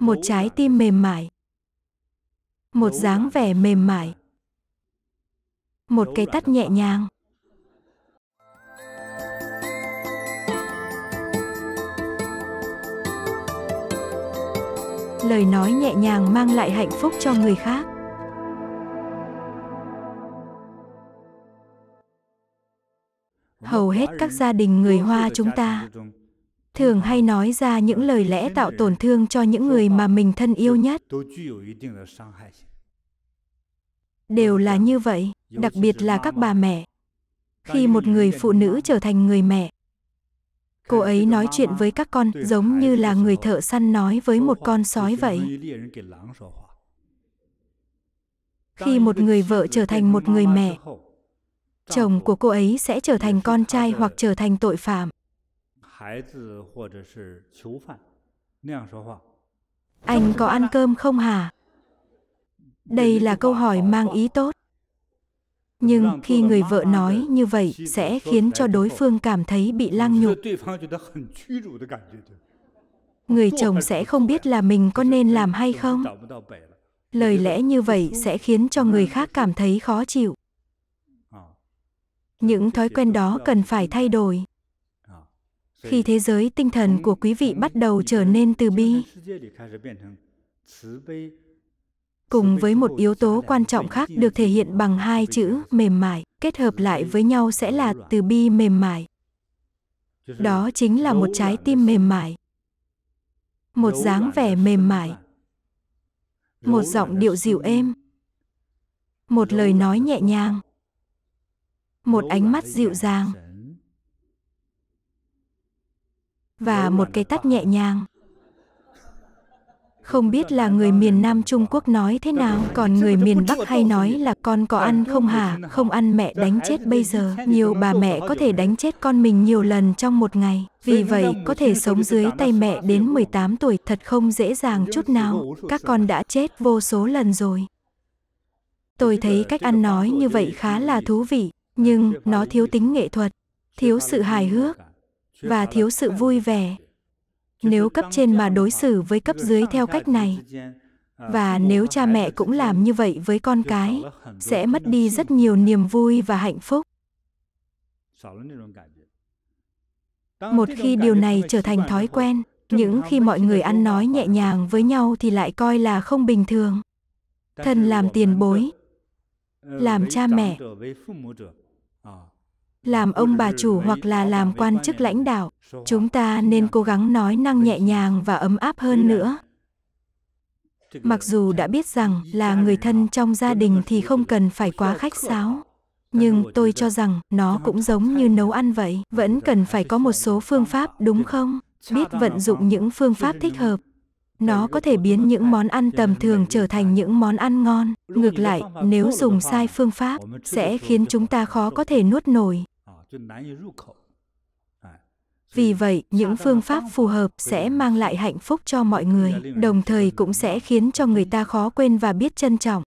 một trái tim mềm mại, một dáng vẻ mềm mại, một cái tắt nhẹ nhàng. Lời nói nhẹ nhàng mang lại hạnh phúc cho người khác. Hầu hết các gia đình người Hoa chúng ta thường hay nói ra những lời lẽ tạo tổn thương cho những người mà mình thân yêu nhất. Đều là như vậy, đặc biệt là các bà mẹ. Khi một người phụ nữ trở thành người mẹ, cô ấy nói chuyện với các con giống như là người thợ săn nói với một con sói vậy. Khi một người vợ trở thành một người mẹ, chồng của cô ấy sẽ trở thành con trai hoặc trở thành tội phạm. 孩子或者是囚犯那样说话。Anh có ăn cơm không hả? Đây là câu hỏi mang ý tốt. Nhưng khi người vợ nói như vậy sẽ khiến cho đối phương cảm thấy bị lăng nhục. Người chồng sẽ không biết là mình có nên làm hay không. Lời lẽ như vậy sẽ khiến cho người khác cảm thấy khó chịu. Ờ. Những thói quen đó cần phải thay đổi khi thế giới tinh thần của quý vị bắt đầu trở nên từ bi. Cùng với một yếu tố quan trọng khác được thể hiện bằng hai chữ mềm mại, kết hợp lại với nhau sẽ là từ bi mềm mại. Đó chính là một trái tim mềm mại, một dáng vẻ mềm mại, một giọng điệu dịu êm, một lời nói nhẹ nhàng, một ánh mắt dịu dàng. và một cái tắt nhẹ nhàng. Không biết là người miền Nam Trung Quốc nói thế nào, còn người miền Bắc hay nói là con có ăn không hả, không ăn mẹ đánh chết bây giờ. Nhiều bà mẹ có thể đánh chết con mình nhiều lần trong một ngày, vì vậy có thể sống dưới tay mẹ đến 18 tuổi thật không dễ dàng chút nào, các con đã chết vô số lần rồi. Tôi thấy cách ăn nói như vậy khá là thú vị, nhưng nó thiếu tính nghệ thuật, thiếu sự hài hước, và thiếu sự vui vẻ. Nếu cấp trên mà đối xử với cấp dưới theo cách này, ờ, và nếu cha mẹ cũng làm như vậy với con cái, sẽ mất đi rất nhiều niềm vui và hạnh phúc. Một khi điều này trở thành thói quen, những khi mọi người ăn nói nhẹ nhàng với nhau thì lại coi là không bình thường. Thần làm tiền bối, ờ, làm cha mẹ làm ông bà chủ hoặc là làm quan chức lãnh đạo, chúng ta nên cố gắng nói năng nhẹ nhàng và ấm áp hơn nữa. Mặc dù đã biết rằng là người thân trong gia đình thì không cần phải quá khách sáo, nhưng tôi cho rằng nó cũng giống như nấu ăn vậy, vẫn cần phải có một số phương pháp đúng không? Biết vận dụng những phương pháp thích hợp. Nó có thể biến những món ăn tầm thường trở thành những món ăn ngon. Ngược lại, nếu dùng sai phương pháp, sẽ khiến chúng ta khó có thể nuốt nổi. Vì vậy, những phương pháp phù hợp sẽ mang lại hạnh phúc cho mọi người, đồng thời cũng sẽ khiến cho người ta khó quên và biết trân trọng.